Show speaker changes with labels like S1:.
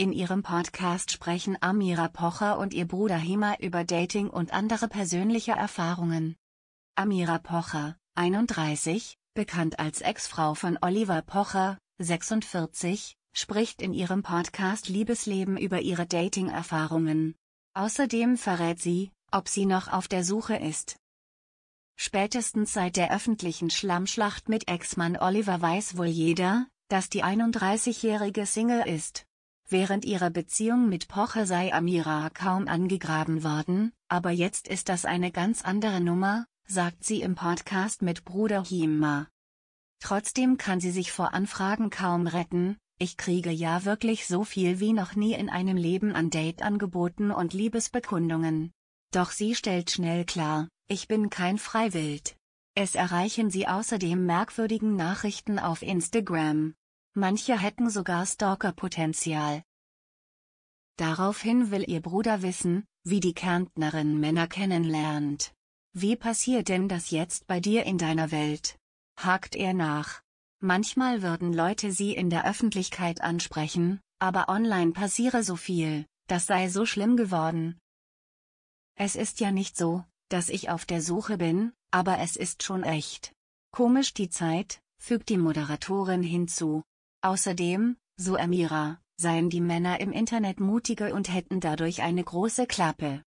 S1: In ihrem Podcast sprechen Amira Pocher und ihr Bruder Hema über Dating und andere persönliche Erfahrungen. Amira Pocher, 31, bekannt als Ex-Frau von Oliver Pocher, 46, spricht in ihrem Podcast Liebesleben über ihre Dating-Erfahrungen. Außerdem verrät sie, ob sie noch auf der Suche ist. Spätestens seit der öffentlichen Schlammschlacht mit Ex-Mann Oliver weiß wohl jeder, dass die 31-jährige Single ist. Während ihrer Beziehung mit Pocher sei Amira kaum angegraben worden, aber jetzt ist das eine ganz andere Nummer, sagt sie im Podcast mit Bruder Hima. Trotzdem kann sie sich vor Anfragen kaum retten, ich kriege ja wirklich so viel wie noch nie in einem Leben an Date-Angeboten und Liebesbekundungen. Doch sie stellt schnell klar, ich bin kein Freiwild. Es erreichen sie außerdem merkwürdigen Nachrichten auf Instagram. Manche hätten sogar Stalker-Potenzial. Daraufhin will ihr Bruder wissen, wie die Kärntnerin Männer kennenlernt. Wie passiert denn das jetzt bei dir in deiner Welt? hakt er nach. Manchmal würden Leute sie in der Öffentlichkeit ansprechen, aber online passiere so viel, das sei so schlimm geworden. Es ist ja nicht so, dass ich auf der Suche bin, aber es ist schon echt. Komisch die Zeit, fügt die Moderatorin hinzu. Außerdem, so Amira, seien die Männer im Internet mutiger und hätten dadurch eine große Klappe.